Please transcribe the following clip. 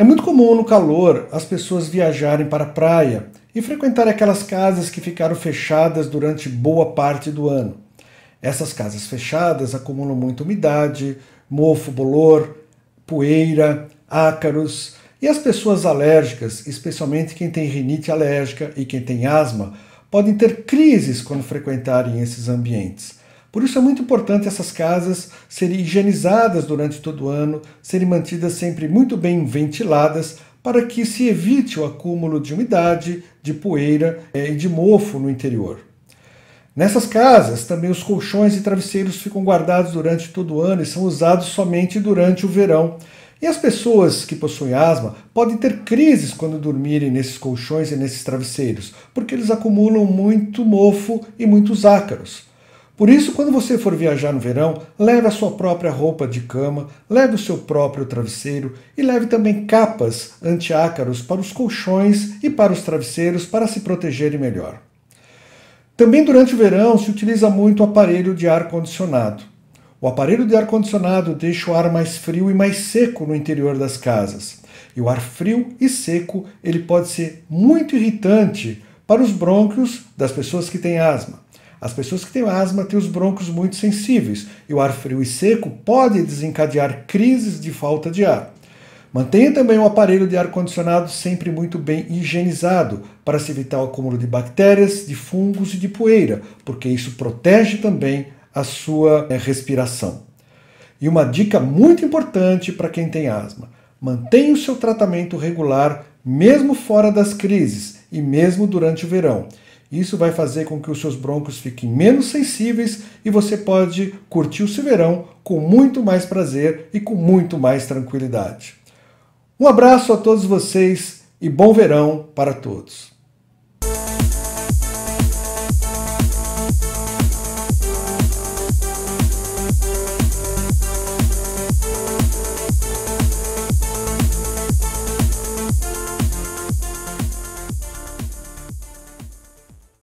É muito comum no calor as pessoas viajarem para a praia e frequentar aquelas casas que ficaram fechadas durante boa parte do ano. Essas casas fechadas acumulam muita umidade, mofo, bolor, poeira, ácaros e as pessoas alérgicas, especialmente quem tem rinite alérgica e quem tem asma, podem ter crises quando frequentarem esses ambientes. Por isso é muito importante essas casas serem higienizadas durante todo o ano, serem mantidas sempre muito bem ventiladas para que se evite o acúmulo de umidade, de poeira eh, e de mofo no interior. Nessas casas, também os colchões e travesseiros ficam guardados durante todo o ano e são usados somente durante o verão. E as pessoas que possuem asma podem ter crises quando dormirem nesses colchões e nesses travesseiros, porque eles acumulam muito mofo e muitos ácaros. Por isso, quando você for viajar no verão, leve a sua própria roupa de cama, leve o seu próprio travesseiro e leve também capas antiácaros para os colchões e para os travesseiros para se protegerem melhor. Também durante o verão se utiliza muito o aparelho de ar condicionado. O aparelho de ar condicionado deixa o ar mais frio e mais seco no interior das casas. E o ar frio e seco ele pode ser muito irritante para os brônquios das pessoas que têm asma. As pessoas que têm asma têm os broncos muito sensíveis e o ar frio e seco pode desencadear crises de falta de ar. Mantenha também o aparelho de ar-condicionado sempre muito bem higienizado para se evitar o acúmulo de bactérias, de fungos e de poeira, porque isso protege também a sua eh, respiração. E uma dica muito importante para quem tem asma: mantenha o seu tratamento regular, mesmo fora das crises e mesmo durante o verão. Isso vai fazer com que os seus broncos fiquem menos sensíveis e você pode curtir o seu verão com muito mais prazer e com muito mais tranquilidade. Um abraço a todos vocês e bom verão para todos.